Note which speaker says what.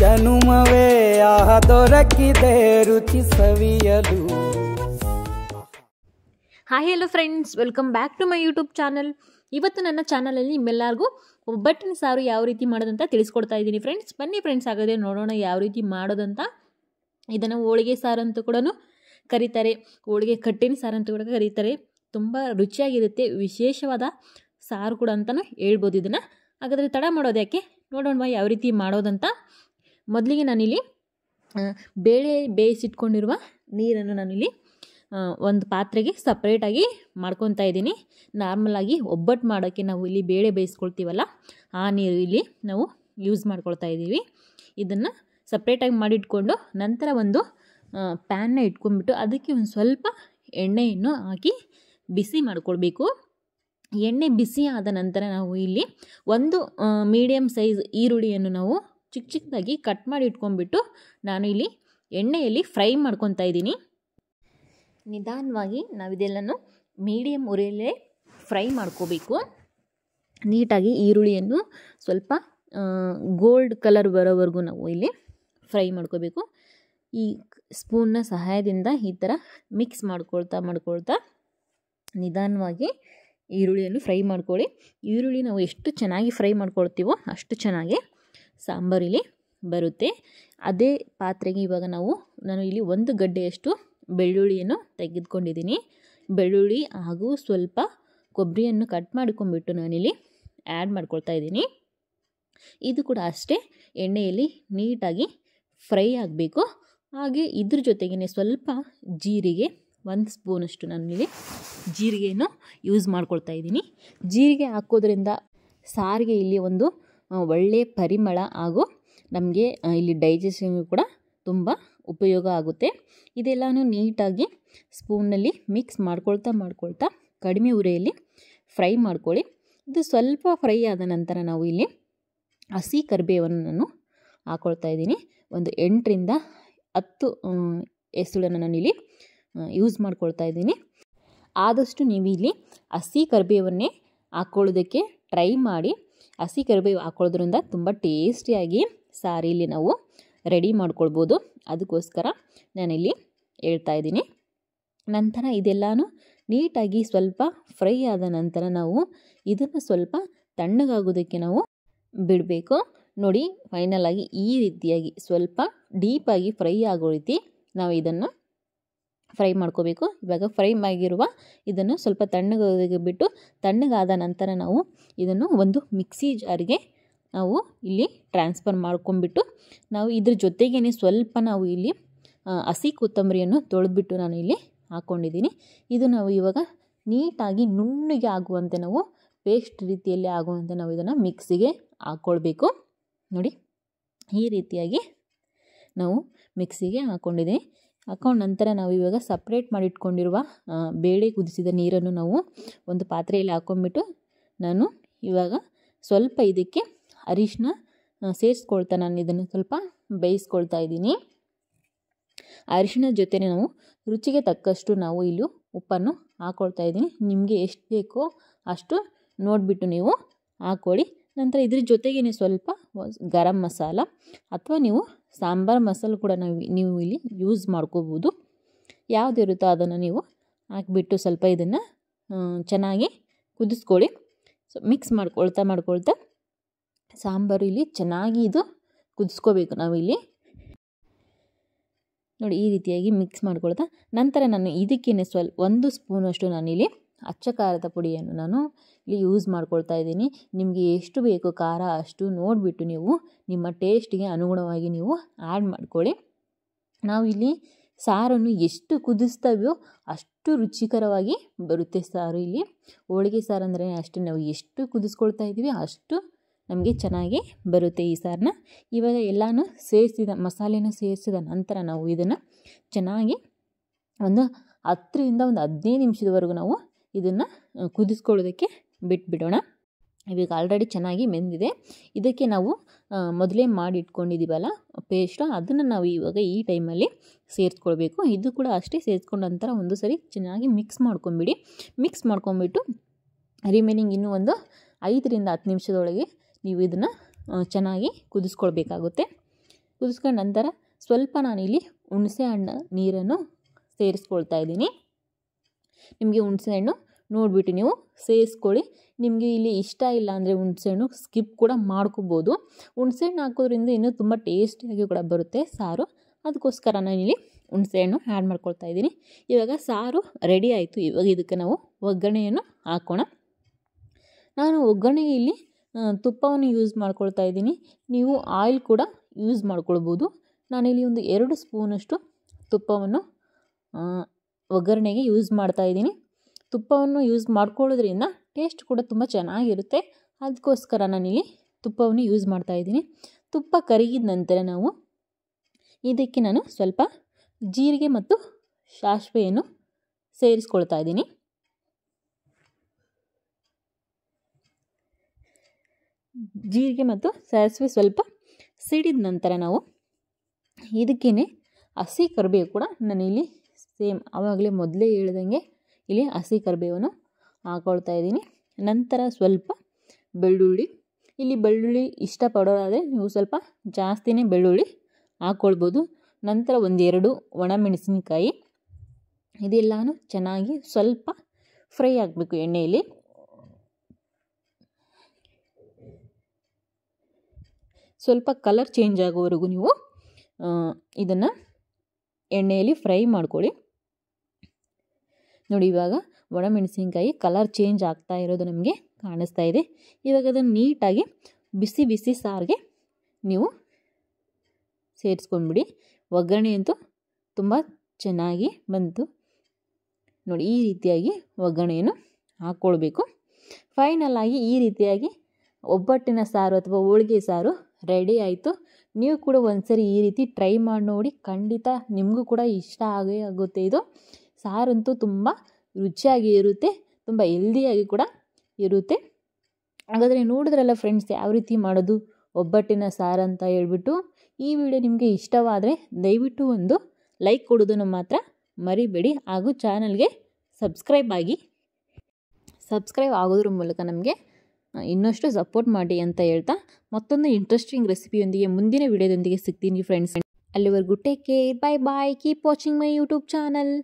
Speaker 1: ಜನುಮವೇ ಆಹ ದೊರಕಿದೆ ರುಚಿ ಸವಿಯಲು hi hello friends welcome back to my YouTube channel ಇವತ್ತು ನನ್ನ ಚಾನಲಲ್ಲಿ ನಿಮ್ಮೆಲ್ಲರಿಗೂ ಒಬ್ಬಟ್ಟಿನ ಸಾರು ಯಾವ ರೀತಿ ಮಾಡೋದಂತ ತಿಳಿಸ್ಕೊಡ್ತಾ ಇದ್ದೀನಿ ಫ್ರೆಂಡ್ಸ್ ಬನ್ನಿ ಫ್ರೆಂಡ್ಸ್ ಆಗೋದೇ ನೋಡೋಣ ಯಾವ ರೀತಿ ಮಾಡೋದಂತ ಇದನ್ನು ಹೋಳಿಗೆ ಸಾರು ಅಂತ ಕೂಡ ಕರೀತಾರೆ ಹೋಳಿಗೆ ಕಟ್ಟಿನ ಸಾರು ಅಂತ ಕೂಡ ಕರೀತಾರೆ ತುಂಬ ರುಚಿಯಾಗಿರುತ್ತೆ ವಿಶೇಷವಾದ ಸಾರು ಕೂಡ ಅಂತಲೂ ಹೇಳ್ಬೋದು ಇದನ್ನು ಹಾಗಾದರೆ ತಡ ಮಾಡೋದು ಯಾಕೆ ನೋಡೋಣ ಯಾವ ರೀತಿ ಮಾಡೋದಂತ ಮೊದಲಿಗೆ ನಾನಿಲ್ಲಿ ಬೇಳೆ ಬೇಯಿಸಿಟ್ಕೊಂಡಿರುವ ನೀರನ್ನು ನಾನಿಲ್ಲಿ ಒಂದು ಪಾತ್ರೆಗೆ ಸಪ್ರೇಟಾಗಿ ಮಾಡ್ಕೊತಾ ಇದ್ದೀನಿ ನಾರ್ಮಲಾಗಿ ಒಬ್ಬಟ್ಟು ಮಾಡೋಕ್ಕೆ ನಾವು ಇಲ್ಲಿ ಬೇಳೆ ಬೇಯಿಸ್ಕೊಳ್ತೀವಲ್ಲ ಆ ನೀರು ಇಲ್ಲಿ ನಾವು ಯೂಸ್ ಮಾಡ್ಕೊಳ್ತಾ ಇದ್ದೀವಿ ಇದನ್ನು ಸಪ್ರೇಟಾಗಿ ಮಾಡಿಟ್ಕೊಂಡು ನಂತರ ಒಂದು ಪ್ಯಾನ್ನ ಇಟ್ಕೊಂಡ್ಬಿಟ್ಟು ಅದಕ್ಕೆ ಒಂದು ಸ್ವಲ್ಪ ಎಣ್ಣೆಯನ್ನು ಹಾಕಿ ಬಿಸಿ ಮಾಡಿಕೊಳ್ಬೇಕು ಎಣ್ಣೆ ಬಿಸಿ ಆದ ನಂತರ ನಾವು ಇಲ್ಲಿ ಒಂದು ಮೀಡಿಯಮ್ ಸೈಜ್ ಈರುಳ್ಳಿಯನ್ನು ನಾವು ಚಿಕ್ಕ ಚಿಕ್ಕದಾಗಿ ಕಟ್ ಮಾಡಿ ಇಟ್ಕೊಂಡ್ಬಿಟ್ಟು ನಾನು ಇಲ್ಲಿ ಎಣ್ಣೆಯಲ್ಲಿ ಫ್ರೈ ಮಾಡ್ಕೊತಾ ಇದ್ದೀನಿ ನಿಧಾನವಾಗಿ ನಾವಿದೆಲ್ಲನೂ ಮೀಡಿಯಮ್ ಉರಿಯಲ್ಲೇ ಫ್ರೈ ಮಾಡ್ಕೋಬೇಕು ನೀಟಾಗಿ ಈರುಳ್ಳಿಯನ್ನು ಸ್ವಲ್ಪ ಗೋಲ್ಡ್ ಕಲರ್ ಬರೋವರೆಗೂ ನಾವು ಇಲ್ಲಿ ಫ್ರೈ ಮಾಡ್ಕೋಬೇಕು ಈ ಸ್ಪೂನ್ನ ಸಹಾಯದಿಂದ ಈ ಥರ ಮಿಕ್ಸ್ ಮಾಡ್ಕೊಳ್ತಾ ಮಾಡ್ಕೊಳ್ತಾ ನಿಧಾನವಾಗಿ ಈರುಳ್ಳಿಯನ್ನು ಫ್ರೈ ಮಾಡ್ಕೊಳ್ಳಿ ಈರುಳ್ಳಿ ನಾವು ಎಷ್ಟು ಚೆನ್ನಾಗಿ ಫ್ರೈ ಮಾಡ್ಕೊಳ್ತೀವೋ ಅಷ್ಟು ಚೆನ್ನಾಗಿ ಸಾಂಬಾರಿಲಿ ಬರುತ್ತೆ ಅದೇ ಪಾತ್ರೆಗೆ ಇವಾಗ ನಾವು ನಾನು ಇಲ್ಲಿ ಒಂದು ಗಡ್ಡೆಯಷ್ಟು ಬೆಳ್ಳುಳ್ಳಿಯನ್ನು ತೆಗೆದುಕೊಂಡಿದ್ದೀನಿ ಬೆಳ್ಳುಳ್ಳಿ ಹಾಗೂ ಸ್ವಲ್ಪ ಕೊಬ್ಬರಿಯನ್ನು ಕಟ್ ಮಾಡಿಕೊಂಡ್ಬಿಟ್ಟು ನಾನಿಲ್ಲಿ ಆ್ಯಡ್ ಮಾಡ್ಕೊಳ್ತಾ ಇದ್ದೀನಿ ಇದು ಕೂಡ ಅಷ್ಟೇ ಎಣ್ಣೆಯಲ್ಲಿ ನೀಟಾಗಿ ಫ್ರೈ ಆಗಬೇಕು ಹಾಗೆ ಇದ್ರ ಜೊತೆಗೇ ಸ್ವಲ್ಪ ಜೀರಿಗೆ ಒಂದು ಸ್ಪೂನಷ್ಟು ಇಲ್ಲಿ ಜೀರಿಗೆಯನ್ನು ಯೂಸ್ ಮಾಡ್ಕೊಳ್ತಾ ಇದ್ದೀನಿ ಜೀರಿಗೆ ಹಾಕೋದ್ರಿಂದ ಸಾರಿಗೆ ಇಲ್ಲಿ ಒಂದು ಒಳ್ಳೆಯ ಪರಿಮಳ ಹಾಗೂ ನಮಗೆ ಇಲ್ಲಿ ಡೈಜೆಷನ್ ಕೂಡ ತುಂಬ ಉಪಯೋಗ ಆಗುತ್ತೆ ಇದೆಲ್ಲಾನು ನೀಟಾಗಿ ಸ್ಪೂನ್ನಲ್ಲಿ ಮಿಕ್ಸ್ ಮಾಡ್ಕೊಳ್ತಾ ಮಾಡ್ಕೊಳ್ತಾ ಕಡಿಮೆ ಉರೆಯಲ್ಲಿ ಫ್ರೈ ಮಾಡ್ಕೊಳ್ಳಿ ಇದು ಸ್ವಲ್ಪ ಫ್ರೈ ಆದ ನಂತರ ನಾವು ಇಲ್ಲಿ ಹಸಿ ಕರಿಬೇವನ್ನು ನಾನು ಹಾಕೊಳ್ತಾ ಇದ್ದೀನಿ ಒಂದು ಎಂಟರಿಂದ ಹತ್ತು ಎಸುಳನ್ನು ನಾನು ಇಲ್ಲಿ ಯೂಸ್ ಮಾಡ್ಕೊಳ್ತಾ ಇದ್ದೀನಿ ಆದಷ್ಟು ನೀವು ಇಲ್ಲಿ ಹಸಿ ಕರಿಬೇವನ್ನೇ ಹಾಕ್ಕೊಳ್ಳೋದಕ್ಕೆ ಟ್ರೈ ಮಾಡಿ ಹಸಿ ಕರಿಬೇವು ಹಾಕೊಳ್ಳೋದ್ರಿಂದ ತುಂಬ ಟೇಸ್ಟಿಯಾಗಿ ಸಾರಿಲಿ ನಾವು ರೆಡಿ ಮಾಡ್ಕೊಳ್ಬೋದು ಅದಕ್ಕೋಸ್ಕರ ನಾನಿಲ್ಲಿ ಹೇಳ್ತಾ ಇದ್ದೀನಿ ನಂತರ ಇದೆಲ್ಲನೂ ನೀಟಾಗಿ ಸ್ವಲ್ಪ ಫ್ರೈ ಆದ ನಂತರ ನಾವು ಇದನ್ನು ಸ್ವಲ್ಪ ತಣ್ಣಗಾಗೋದಕ್ಕೆ ನಾವು ಬಿಡಬೇಕು ನೋಡಿ ಫೈನಲ್ ಆಗಿ ಈ ರೀತಿಯಾಗಿ ಸ್ವಲ್ಪ ಡೀಪಾಗಿ ಫ್ರೈ ಆಗೋ ರೀತಿ ನಾವು ಇದನ್ನು ಫ್ರೈ ಮಾಡ್ಕೋಬೇಕು ಇವಾಗ ಫ್ರೈ ಆಗಿರುವ ಇದನ್ನು ಸ್ವಲ್ಪ ತಣ್ಣಗೆ ಬಿಟ್ಟು ತಣ್ಣಗಾದ ನಂತರ ನಾವು ಇದನ್ನು ಒಂದು ಮಿಕ್ಸಿ ಜಾರಿಗೆ ನಾವು ಇಲ್ಲಿ ಟ್ರಾನ್ಸ್ಫರ್ ಮಾಡ್ಕೊಂಬಿಟ್ಟು ನಾವು ಇದ್ರ ಜೊತೆಗೇ ಸ್ವಲ್ಪ ನಾವು ಇಲ್ಲಿ ಹಸಿ ಕೊತ್ತಂಬರಿಯನ್ನು ತೊಳೆದ್ಬಿಟ್ಟು ನಾನು ಇಲ್ಲಿ ಹಾಕ್ಕೊಂಡಿದ್ದೀನಿ ಇದು ನಾವು ಇವಾಗ ನೀಟಾಗಿ ನುಣ್ಣಗೆ ಆಗುವಂತೆ ನಾವು ಪೇಸ್ಟ್ ರೀತಿಯಲ್ಲಿ ಆಗುವಂತೆ ನಾವು ಇದನ್ನು ಮಿಕ್ಸಿಗೆ ಹಾಕ್ಕೊಳ್ಬೇಕು ನೋಡಿ ಈ ರೀತಿಯಾಗಿ ನಾವು ಮಿಕ್ಸಿಗೆ ಹಾಕ್ಕೊಂಡಿದ್ದೀನಿ ಹಾಕೊಂಡು ನಂತರ ನಾವು ಇವಾಗ ಸಪ್ರೇಟ್ ಮಾಡಿಟ್ಕೊಂಡಿರುವ ಬೇಳೆ ಕುದಿಸಿದ ನೀರನ್ನು ನಾವು ಒಂದು ಪಾತ್ರೆಯಲ್ಲಿ ಹಾಕೊಂಡ್ಬಿಟ್ಟು ನಾನು ಇವಾಗ ಸ್ವಲ್ಪ ಇದಕ್ಕೆ ಅರಿಶಿನ ಸೇರಿಸ್ಕೊಳ್ತಾ ನಾನು ಇದನ್ನು ಸ್ವಲ್ಪ ಬೇಯಿಸ್ಕೊಳ್ತಾ ಇದ್ದೀನಿ ಅರಿಶಿನ ಜೊತೆ ನಾವು ರುಚಿಗೆ ತಕ್ಕಷ್ಟು ನಾವು ಇಲ್ಲಿ ಉಪ್ಪನ್ನು ಹಾಕ್ಕೊಳ್ತಾ ಇದ್ದೀನಿ ನಿಮಗೆ ಎಷ್ಟು ಬೇಕೋ ಅಷ್ಟು ನೋಡಿಬಿಟ್ಟು ನೀವು ಹಾಕ್ಕೊಳ್ಳಿ ನಂತರ ಇದ್ರ ಜೊತೆಗೇ ಸ್ವಲ್ಪ ಗರಂ ಮಸಾಲ ಅಥವಾ ನೀವು ಸಾಂಬಾರು ಮಸಾಲೆ ಕೂಡ ನಾವು ನೀವು ಇಲ್ಲಿ ಯೂಸ್ ಮಾಡ್ಕೋಬೋದು ಇರುತ್ತೋ ಅದನ್ನು ನೀವು ಹಾಕಿಬಿಟ್ಟು ಸ್ವಲ್ಪ ಇದನ್ನು ಚೆನ್ನಾಗಿ ಕುದಿಸ್ಕೊಳ್ಳಿ ಸೊ ಮಿಕ್ಸ್ ಮಾಡ್ಕೊಳ್ತಾ ಮಾಡ್ಕೊಳ್ತಾ ಸಾಂಬಾರು ಇಲ್ಲಿ ಚೆನ್ನಾಗಿ ಇದು ಕುದಿಸ್ಕೋಬೇಕು ನಾವಿಲ್ಲಿ ನೋಡಿ ಈ ರೀತಿಯಾಗಿ ಮಿಕ್ಸ್ ಮಾಡ್ಕೊಳ್ತಾ ನಂತರ ನಾನು ಇದಕ್ಕೇನೆ ಸ್ವಲ್ಪ ಒಂದು ಸ್ಪೂನಷ್ಟು ನಾನಿಲ್ಲಿ ಅಚ್ಚ ಖಾರದ ಪುಡಿಯನ್ನು ನಾನು ಇಲ್ಲಿ ಯೂಸ್ ಮಾಡ್ಕೊಳ್ತಾ ಇದ್ದೀನಿ ನಿಮಗೆ ಎಷ್ಟು ಬೇಕು ಖಾರ ಅಷ್ಟು ನೋಡಿಬಿಟ್ಟು ನೀವು ನಿಮ್ಮ ಟೇಸ್ಟಿಗೆ ಅನುಗುಣವಾಗಿ ನೀವು ಆ್ಯಡ್ ಮಾಡ್ಕೊಳ್ಳಿ ನಾವು ಇಲ್ಲಿ ಸಾರನ್ನು ಎಷ್ಟು ಕುದಿಸ್ತಾವೆಯೋ ಅಷ್ಟು ರುಚಿಕರವಾಗಿ ಬರುತ್ತೆ ಸಾರು ಇಲ್ಲಿ ಹೋಳಿಗೆ ಸಾರು ಅಂದರೆ ಅಷ್ಟು ನಾವು ಎಷ್ಟು ಕುದಿಸ್ಕೊಳ್ತಾ ಇದ್ದೀವಿ ಅಷ್ಟು ನಮಗೆ ಚೆನ್ನಾಗಿ ಬರುತ್ತೆ ಈ ಸಾರನ್ನ ಇವಾಗ ಎಲ್ಲನೂ ಸೇರಿಸಿದ ಮಸಾಲೆನ ಸೇರಿಸಿದ ನಂತರ ನಾವು ಇದನ್ನು ಚೆನ್ನಾಗಿ ಒಂದು ಹತ್ತರಿಂದ ಒಂದು ಹದಿನೈದು ನಿಮಿಷದವರೆಗೂ ನಾವು ಇದನ್ನು ಕುದಿಸ್ಕೊಳ್ಳೋದಕ್ಕೆ ಬಿಟ್ಬಿಡೋಣ ಇವಾಗ ಆಲ್ರೆಡಿ ಚೆನ್ನಾಗಿ ಮೆಂದಿದೆ ಇದಕ್ಕೆ ನಾವು ಮೊದಲೇ ಮಾಡಿ ಇಟ್ಕೊಂಡಿದ್ದೀವಲ್ಲ ಪೇಸ್ಟು ಅದನ್ನು ನಾವು ಇವಾಗ ಈ ಟೈಮಲ್ಲಿ ಸೇರಿಸ್ಕೊಳ್ಬೇಕು ಇದು ಕೂಡ ಅಷ್ಟೇ ಸೇರಿಸ್ಕೊಂಡ ನಂತರ ಒಂದು ಸರಿ ಚೆನ್ನಾಗಿ ಮಿಕ್ಸ್ ಮಾಡ್ಕೊಂಬಿಡಿ ಮಿಕ್ಸ್ ಮಾಡ್ಕೊಂಬಿಟ್ಟು ರಿಮೈನಿಂಗ್ ಇನ್ನೂ ಒಂದು ಐದರಿಂದ ಹತ್ತು ನಿಮಿಷದೊಳಗೆ ನೀವು ಇದನ್ನು ಚೆನ್ನಾಗಿ ಕುದಿಸ್ಕೊಳ್ಬೇಕಾಗುತ್ತೆ ಕುದಿಸ್ಕೊಂಡ ನಂತರ ಸ್ವಲ್ಪ ನಾನಿಲ್ಲಿ ಹುಣಸೆ ಹಣ್ಣು ನೀರನ್ನು ಸೇರಿಸ್ಕೊಳ್ತಾ ಇದ್ದೀನಿ ನಿಮಗೆ ಹಣ್ಣು ನೋಡಿಬಿಟ್ಟು ನೀವು ಸೇರಿಸ್ಕೊಳ್ಳಿ ನಿಮಗೆ ಇಲ್ಲಿ ಇಷ್ಟ ಇಲ್ಲ ಅಂದರೆ ಹಣ್ಣು ಸ್ಕಿಪ್ ಕೂಡ ಮಾಡ್ಕೋಬೋದು ಹಣ್ಣು ಹಾಕೋದ್ರಿಂದ ಇನ್ನೂ ತುಂಬ ಟೇಸ್ಟಿಯಾಗಿ ಕೂಡ ಬರುತ್ತೆ ಸಾರು ಅದಕ್ಕೋಸ್ಕರ ನಾನು ಇಲ್ಲಿ ಹಣ್ಣು ಆ್ಯಡ್ ಮಾಡ್ಕೊಳ್ತಾ ಇದ್ದೀನಿ ಇವಾಗ ಸಾರು ರೆಡಿ ಆಯಿತು ಇವಾಗ ಇದಕ್ಕೆ ನಾವು ಒಗ್ಗರಣೆಯನ್ನು ಹಾಕೋಣ ನಾನು ಒಗ್ಗರಣೆಗೆ ಇಲ್ಲಿ ತುಪ್ಪವನ್ನು ಯೂಸ್ ಮಾಡ್ಕೊಳ್ತಾ ಇದ್ದೀನಿ ನೀವು ಆಯಿಲ್ ಕೂಡ ಯೂಸ್ ಮಾಡ್ಕೊಳ್ಬೋದು ನಾನಿಲ್ಲಿ ಒಂದು ಎರಡು ಸ್ಪೂನಷ್ಟು ತುಪ್ಪವನ್ನು ಒಗ್ಗರಣೆಗೆ ಯೂಸ್ ಮಾಡ್ತಾ ಇದ್ದೀನಿ ತುಪ್ಪವನ್ನು ಯೂಸ್ ಮಾಡ್ಕೊಳ್ಳೋದ್ರಿಂದ ಟೇಸ್ಟ್ ಕೂಡ ತುಂಬ ಚೆನ್ನಾಗಿರುತ್ತೆ ಅದಕ್ಕೋಸ್ಕರ ನಾನಿಲ್ಲಿ ತುಪ್ಪವನ್ನು ಯೂಸ್ ಮಾಡ್ತಾಯಿದ್ದೀನಿ ತುಪ್ಪ ಕರಗಿದ ನಂತರ ನಾವು ಇದಕ್ಕೆ ನಾನು ಸ್ವಲ್ಪ ಜೀರಿಗೆ ಮತ್ತು ಸಾಸಿವೆಯನ್ನು ಸೇರಿಸ್ಕೊಳ್ತಾ ಇದ್ದೀನಿ ಜೀರಿಗೆ ಮತ್ತು ಸಾಸಿವೆ ಸ್ವಲ್ಪ ಸಿಡಿದ ನಂತರ ನಾವು ಇದಕ್ಕೇ ಹಸಿ ಕರಿಬೇವು ಕೂಡ ನಾನಿಲ್ಲಿ ಸೇಮ್ ಆವಾಗಲೇ ಮೊದಲೇ ಹೇಳ್ದಂಗೆ ಇಲ್ಲಿ ಹಸಿ ಕರಿಬೇವನ್ನು ಹಾಕೊಳ್ತಾ ಇದ್ದೀನಿ ನಂತರ ಸ್ವಲ್ಪ ಬೆಳ್ಳುಳ್ಳಿ ಇಲ್ಲಿ ಬೆಳ್ಳುಳ್ಳಿ ಇಷ್ಟಪಡೋದಾದರೆ ನೀವು ಸ್ವಲ್ಪ ಜಾಸ್ತಿನೇ ಬೆಳ್ಳುಳ್ಳಿ ಹಾಕ್ಕೊಳ್ಬೋದು ನಂತರ ಒಂದೆರಡು ಒಣಮೆಣಸಿನಕಾಯಿ ಇದೆಲ್ಲಾನು ಚೆನ್ನಾಗಿ ಸ್ವಲ್ಪ ಫ್ರೈ ಆಗಬೇಕು ಎಣ್ಣೆಯಲ್ಲಿ ಸ್ವಲ್ಪ ಕಲರ್ ಚೇಂಜ್ ಆಗೋವರೆಗೂ ನೀವು ಇದನ್ನು ಎಣ್ಣೆಯಲ್ಲಿ ಫ್ರೈ ಮಾಡ್ಕೊಳ್ಳಿ ನೋಡಿ ಇವಾಗ ಒಣಮೆಣಸಿನ್ಕಾಯಿ ಕಲರ್ ಚೇಂಜ್ ಆಗ್ತಾ ಇರೋದು ನಮಗೆ ಕಾಣಿಸ್ತಾ ಇದೆ ಇವಾಗ ಅದನ್ನು ನೀಟಾಗಿ ಬಿಸಿ ಬಿಸಿ ಸಾರಿಗೆ ನೀವು ಸೇರಿಸ್ಕೊಂಡ್ಬಿಡಿ ಒಗ್ಗರಣೆ ಅಂತೂ ತುಂಬ ಚೆನ್ನಾಗಿ ಬಂತು ನೋಡಿ ಈ ರೀತಿಯಾಗಿ ಒಗ್ಗರಣೆಯನ್ನು ಹಾಕ್ಕೊಳ್ಬೇಕು ಫೈನಲ್ ಆಗಿ ಈ ರೀತಿಯಾಗಿ ಒಬ್ಬಟ್ಟಿನ ಸಾರು ಅಥವಾ ಹೋಳಿಗೆ ಸಾರು ರೆಡಿ ಆಯಿತು ನೀವು ಕೂಡ ಒಂದ್ಸರಿ ಈ ರೀತಿ ಟ್ರೈ ಮಾಡಿ ನೋಡಿ ಖಂಡಿತ ನಿಮಗೂ ಕೂಡ ಇಷ್ಟ ಆಗೇ ಆಗುತ್ತೆ ಇದು ಸಾರಂತೂ ತುಂಬ ರುಚಿಯಾಗಿ ಇರುತ್ತೆ ತುಂಬ ಹೆಲ್ದಿಯಾಗಿ ಕೂಡ ಇರುತ್ತೆ ಹಾಗಾದರೆ ನೋಡಿದ್ರಲ್ಲ ಫ್ರೆಂಡ್ಸ್ ಯಾವ ರೀತಿ ಮಾಡೋದು ಒಬ್ಬಟ್ಟಿನ ಸಾರು ಅಂತ ಹೇಳ್ಬಿಟ್ಟು ಈ ವಿಡಿಯೋ ನಿಮಗೆ ಇಷ್ಟವಾದರೆ ದಯವಿಟ್ಟು ಒಂದು ಲೈಕ್ ಕೊಡೋದನ್ನು ಮಾತ್ರ ಮರಿಬೇಡಿ ಹಾಗೂ ಚಾನಲ್ಗೆ ಸಬ್ಸ್ಕ್ರೈಬ್ ಆಗಿ ಸಬ್ಸ್ಕ್ರೈಬ್ ಆಗೋದ್ರ ಮೂಲಕ ನಮಗೆ ಇನ್ನಷ್ಟು ಸಪೋರ್ಟ್ ಮಾಡಿ ಅಂತ ಹೇಳ್ತಾ ಮತ್ತೊಂದು ಇಂಟ್ರೆಸ್ಟಿಂಗ್ ರೆಸಿಪಿಯೊಂದಿಗೆ ಮುಂದಿನ ವಿಡಿಯೋದೊಂದಿಗೆ ಸಿಗ್ತೀನಿ ಫ್ರೆಂಡ್ಸ್ ಅಲ್ಲಿವರೆಗೂ take care bye bye keep watching my YouTube channel